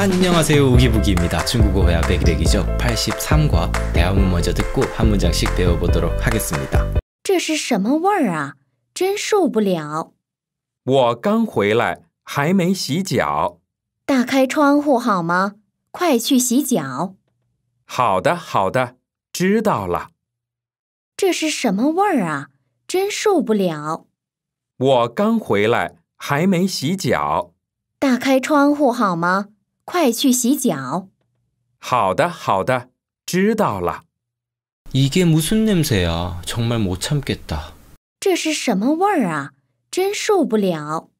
안녕하세요우기부기입니다중국어야백백이죠83과대한문먼저듣고한문장씩배워보도록하겠습니다这是什么味儿啊？真受不了！我刚回来，还没洗脚。打开窗户好吗？快去洗脚。好的，好的，知道了。这是什么味儿啊？真受不了！我刚回来，还没洗脚。打开窗户好吗？快去洗脚。好的，好的，知道了。이게무슨냄새야정말못참겠 다。 这是什么味儿啊？真受不了。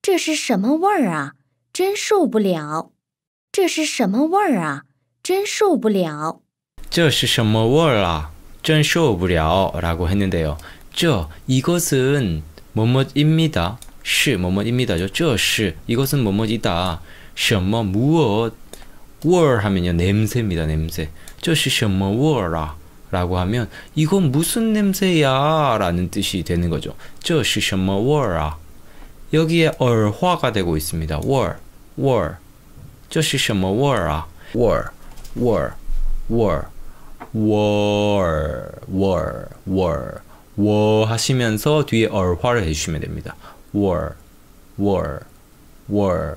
这是什么味儿啊？真受不了。这是什么味儿啊？真受不了。这是什么味儿啊？真受不了。라고했는데요这一个字么么입니다是么么입니다就这是이것은么么이다什么 무엇 월 하면요 냄새입니다 냄새 这시什么 월아 라고 하면 이건 무슨 냄새야 라는 뜻이 되는 거죠 这시什么 월아 여기에 얼화가 되고 있습니다 월, 월这시什么 월아 월, 월, 월, 월, 월, 월, 월 하시면서 뒤에 얼화를 해주시면 됩니다 월, 월, 월, 월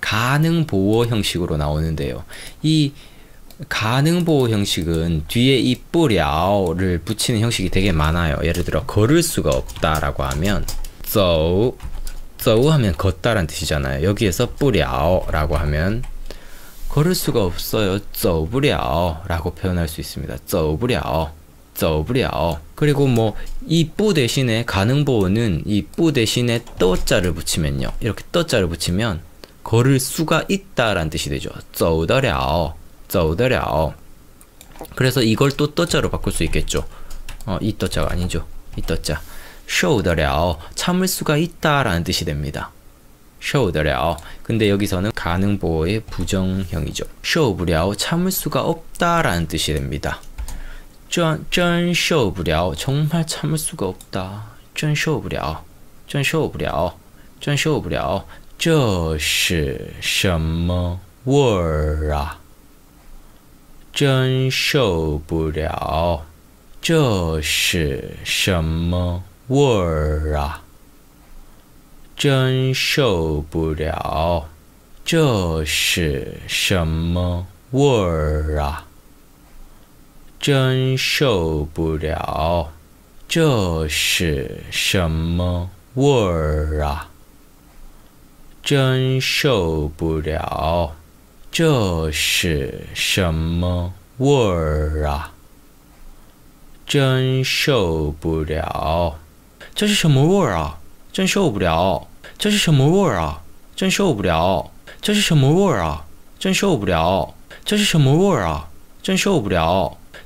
가능 보호 형식으로 나오는데요. 이 가능 보호 형식은 뒤에 이 뿌려를 붙이는 형식이 되게 많아요. 예를 들어 걸을 수가 없다라고 하면 so so 하면 걷다라는 뜻이잖아요. 여기에서 뿌려라고 하면 걸을 수가 없어요. 쪼부려라고 표현할 수 있습니다. 쪼부려 쪼부려 그리고 뭐이 뿌 대신에 가능 보호는 이 뿌 대신에 떠자를 붙이면요. 이렇게 떠자를 붙이면 걸을 수가 있다라는 뜻이 되죠. 쩌우더려, 쩌우더려. 그래서 이걸 또 떠자로 바꿀 수 있겠죠. 어, 이 떠자가 아니죠. 이 떠자. 쇼우더려, 참을 수가 있다라는 뜻이 됩니다. 쇼우더려. 근데 여기서는 가능보호의 부정형이죠. 우不려 참을 수가 없다라는 뜻이 됩니다. 真真우不려 정말 참을 수가 없다. 우真受不了真受不了真우不려 这是什么味儿啊？真受不了！这是什么味儿啊？真受不了！这是什么味儿啊？真受不了！这是什么味儿啊？真受不了，这是什么味儿啊？真受不了，这是什么味儿啊？真受不了，这是什么味儿啊？真受不了，这是什么味儿啊？真受不了，这是什么味儿啊？真受不了，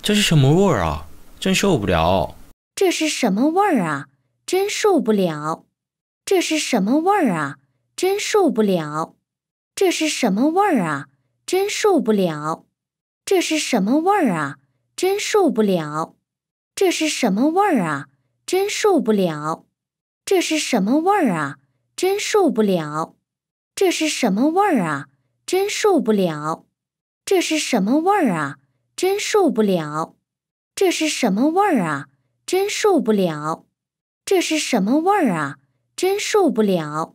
这是什么味儿啊？真受不了，这是什么味儿啊？真受不了。这是什么味儿啊？真受不了，这是什么味啊？真受不了！这是什么味儿啊？真受不了！这是什么味儿啊？真受不了！这是什么味儿啊？真受不了！这是什么味儿啊？真受不了！这是什么味儿啊？真受不了！这是什么味儿啊？真受不了！这是什么味儿啊？真受不了！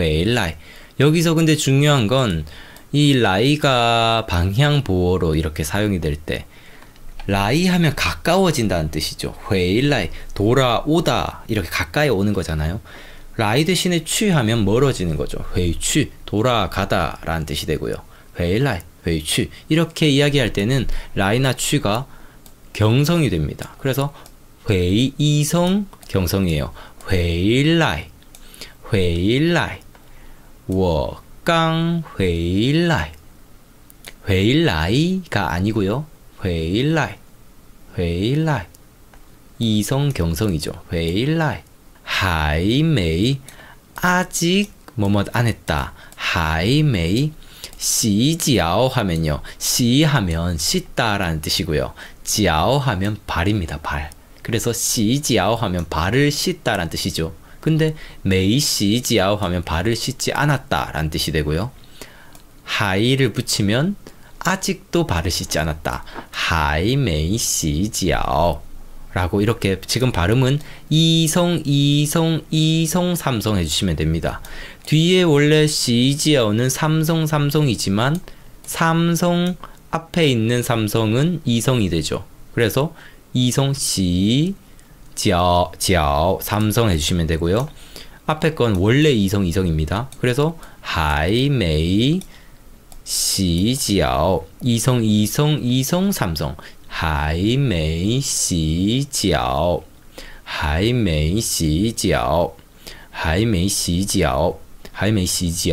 회라이. 여기서 근데 중요한 건 이 라이가 방향 보호로 이렇게 사용이 될 때 라이 하면 가까워진다는 뜻이죠. 회일라이 돌아오다 이렇게 가까이 오는 거잖아요. 라이 대신에 취하면 멀어지는 거죠. 회취 돌아가다라는 뜻이 되고요. 회일라이 회취 이렇게 이야기할 때는 라이나 취가 경성이 됩니다. 그래서 회이성 경성이에요. 회일라이 회일라이 我 깡回来 回来가 아니고요. 回来回来 이성 경성이죠. 回来하이 아직 뭐뭐 안 했다. 하이메이 하면요. 시 하면 씻다라는 뜻이고요. 지 하면 발입니다. 발. 그래서 시지 하면 발을 씻다라는 뜻이죠. 근데 메이 시지아오 하면 발을 씻지 않았다 라는 뜻이 되고요. 하이를 붙이면 아직도 발을 씻지 않았다. 하이 메이 시지아오 라고 이렇게 지금 발음은 이성 이성 이성 삼성 해주시면 됩니다. 뒤에 원래 시지아오는 삼성 삼성이지만 삼성 앞에 있는 삼성은 이성이 되죠. 그래서 이성 시 지아, 지아, 삼성 해주시면 되고요. 앞에 건 원래 이성 이성입니다. 그래서 하이메이 시지 이성 이성 이성 삼성 하이메이 시지 하이메이 시지 하이메이 시지 하이메이 시지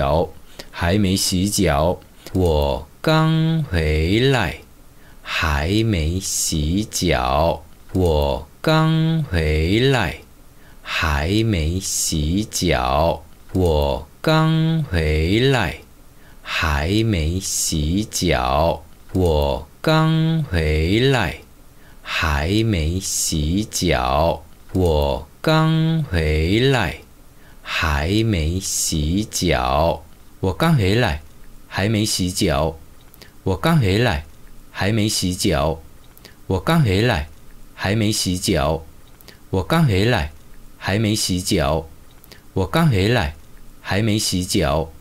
하이메이 시지我刚回来还没洗脚我 刚回来，还没洗脚。我刚回来，还没洗脚。我刚回来，还没洗脚。我刚回来，还没洗脚。我刚回来，还没洗脚。我刚回来，还没洗脚。我刚回来。还没洗脚，我刚回来。还没洗脚，我刚回来。还没洗脚，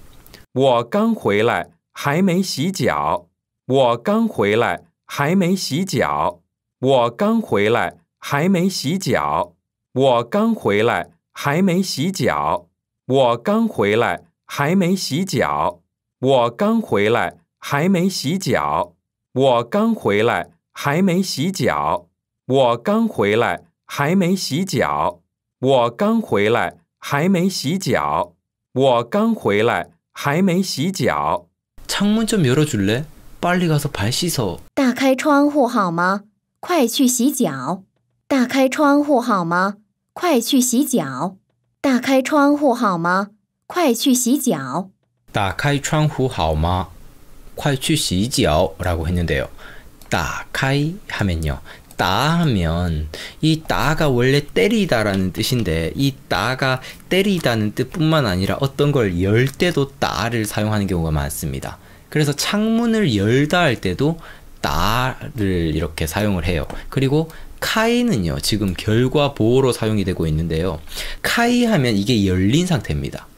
我刚回来。还没洗脚，我刚回来。还没洗脚，我刚回来。还没洗脚，我刚回来。还没洗脚，我刚回来。还没洗脚，我刚回来。还没洗脚。我刚回来，还没洗脚。我刚回来，还没洗脚。我刚回来，还没洗脚。我刚回来，还没洗脚。창문좀열어줄래빨리가서발씻 어。 打开窗户好吗？快去洗脚。打开窗户好吗？快去洗脚。打开窗户好吗？快去洗脚。打开窗户好吗？快去洗脚라고했는데요닫아야하면요따 하면 이 따가 원래 때리다라는 뜻인데 이 따가 때리다는 뜻뿐만 아니라 어떤 걸 열 때도 따를 사용하는 경우가 많습니다. 그래서 창문을 열다 할 때도 따를 이렇게 사용을 해요. 그리고 카이는요. 지금 결과 보호로 사용이 되고 있는데요. 카이 하면 이게 열린 상태입니다.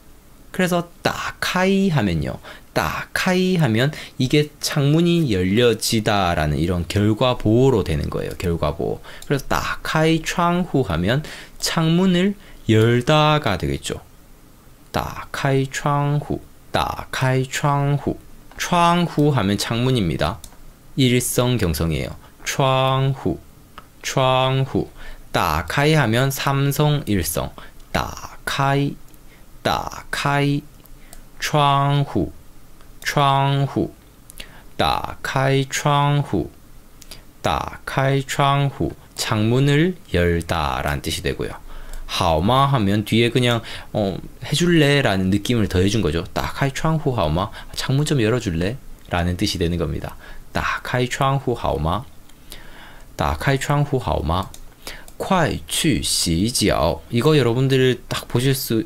그래서 따카이 하면요. 따카이 하면 이게 창문이 열려지다라는 이런 결과 보호로 되는 거예요. 결과 보호. 그래서 따카이 창후 하면 창문을 열다가 되겠죠. 따카이 창후. 따카이 창후. 창후 하면 창문입니다. 일성 경성이에요. 창후. 창후. 따카이 하면 삼성 일성. 따카이 打开窗户窗户打开窗户打开窗户 창문을 열다라는 뜻이 되고요. 하오 하면 뒤에 그냥 어, 해줄래라는 느낌을 더해준 거죠. 다카이 창후 하 창문 좀 열어줄래라는 뜻이 되는 겁니다. 다카이 창후 하오마 다카이 창快去洗脚 이거 여러분들 딱 보실 수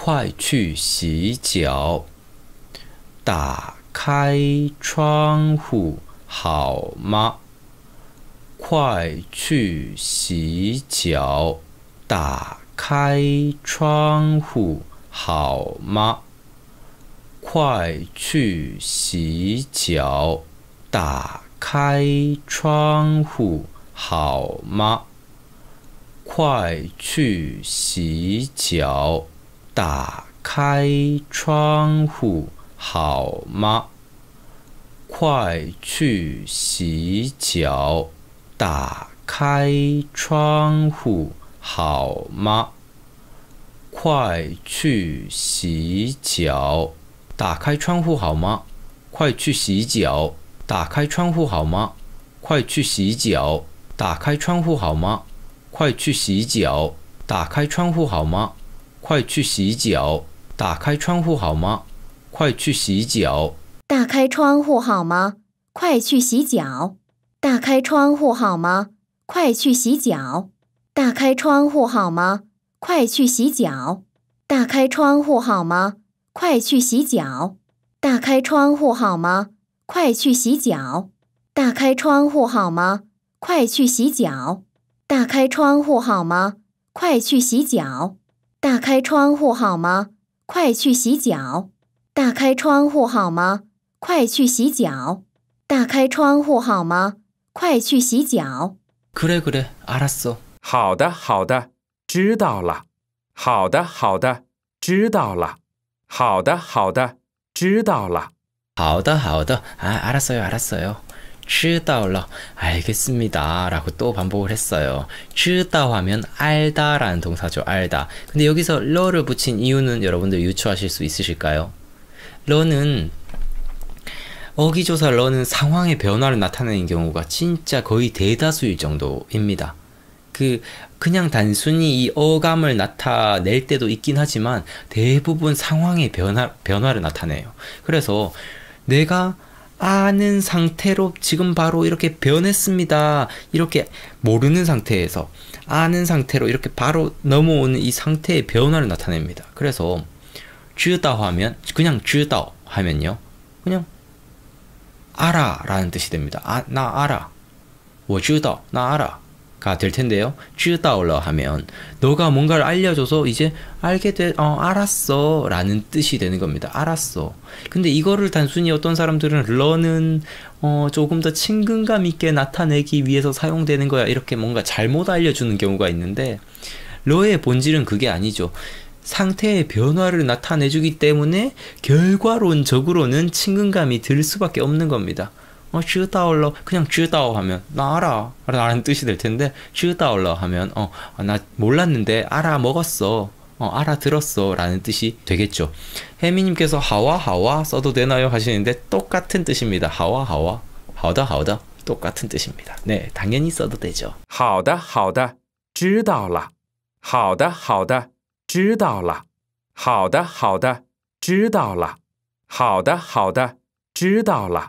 快去洗脚，打开窗户好吗？快去洗脚，打开窗户好吗？快去洗脚，打开窗户好吗？快去洗脚。打开窗户好吗？快去洗脚。打开窗户好吗？快去洗脚。打开窗户好吗？快去洗脚。打开窗户好吗？快去洗脚。打开窗户好吗？快去洗脚。打开窗户好吗？快去洗脚！打开窗户好吗？快去洗脚！打开窗户好吗？快去洗脚！打开窗户好吗？快去洗脚！打开窗户好吗？快去洗脚！打开窗户好吗？快去洗脚！打开窗户好吗？快去洗脚！打开窗户好吗？快去洗脚！打开窗户好吗？快去洗脚！打开窗户好吗？快去洗脚。打开窗户好吗？快去洗脚。打开窗户好吗？快去洗脚。그래그래알았 어。 好的，好的，知道了。好的，好的，知道了。好的，好的，知道了。好的，好的啊，알았어 요， 알았어 요。 知道了, 알겠습니다. 라고 또 반복을 했어요. 知道 하면 알다 라는 동사죠. 알다. 근데 여기서 러를 붙인 이유는 여러분들 유추하실 수 있으실까요? 러는 어기조사 러는 상황의 변화를 나타내는 경우가 진짜 거의 대다수일 정도입니다. 그 그냥 단순히 이 어감을 나타낼 때도 있긴 하지만 대부분 상황의 변화 변화를 나타내요. 그래서 내가 아는 상태로 지금 바로 이렇게 변했습니다. 이렇게 모르는 상태에서 아는 상태로 이렇게 바로 넘어오는 이 상태의 변화를 나타냅니다. 그래서 주다오 하면 그냥 주다오 하면요. 그냥 알아라는 뜻이 됩니다. 아, 나 알아. 我知道,나 뭐 알아. 가될 텐데요. 知道了 하면 너가 뭔가를 알려줘서 이제 알게 돼, 어, 알았어 라는 뜻이 되는 겁니다. 알았어. 근데 이거를 단순히 어떤 사람들은 러는 어, 조금 더 친근감 있게 나타내기 위해서 사용되는 거야. 이렇게 뭔가 잘못 알려주는 경우가 있는데 러의 본질은 그게 아니죠. 상태의 변화를 나타내주기 때문에 결과론적으로는 친근감이 들 수밖에 없는 겁니다. 어, 쥬다올러 그냥 쥬다오 하면 나 알아 라는 뜻이 될 텐데 쥬다올러 하면 어나 아, 몰랐는데 알아 먹었어 어, 알아들었어 라는 뜻이 되겠죠 혜미님께서 하와 하와 써도 되나요 하시는데 똑같은 뜻입니다 하와 하와 하오다 하오다 똑같은 뜻입니다 네 당연히 써도 되죠 하오다 하오다 知道了好的好的知道了好的好的知道了好的好的知道了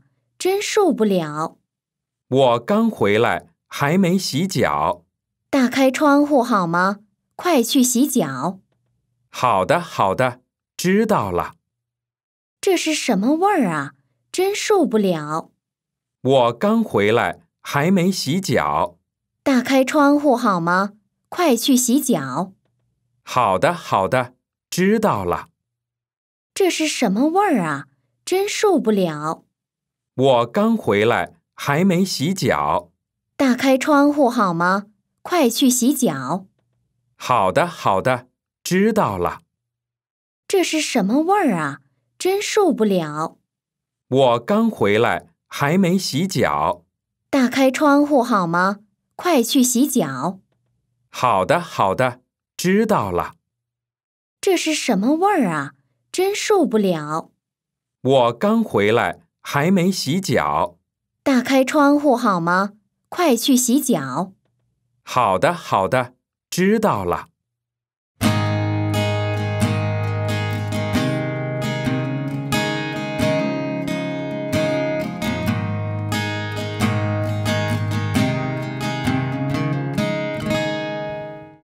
真受不了！我刚回来，还没洗脚。打开窗户好吗？快去洗脚。好的，好的，知道了。这是什么味儿啊？真受不了！我刚回来，还没洗脚。打开窗户好吗？快去洗脚。好的，好的，知道了。这是什么味儿啊？真受不了！我刚回来，还没洗脚。打开窗户好吗？快去洗脚。好的，好的，知道了。这是什么味儿啊？真受不了。我刚回来，还没洗脚。打开窗户好吗？快去洗脚。好的，好的，知道了。这是什么味儿啊？真受不了。我刚回来。还没洗脚，打开窗户好吗？快去洗脚。好的，好的，知道了。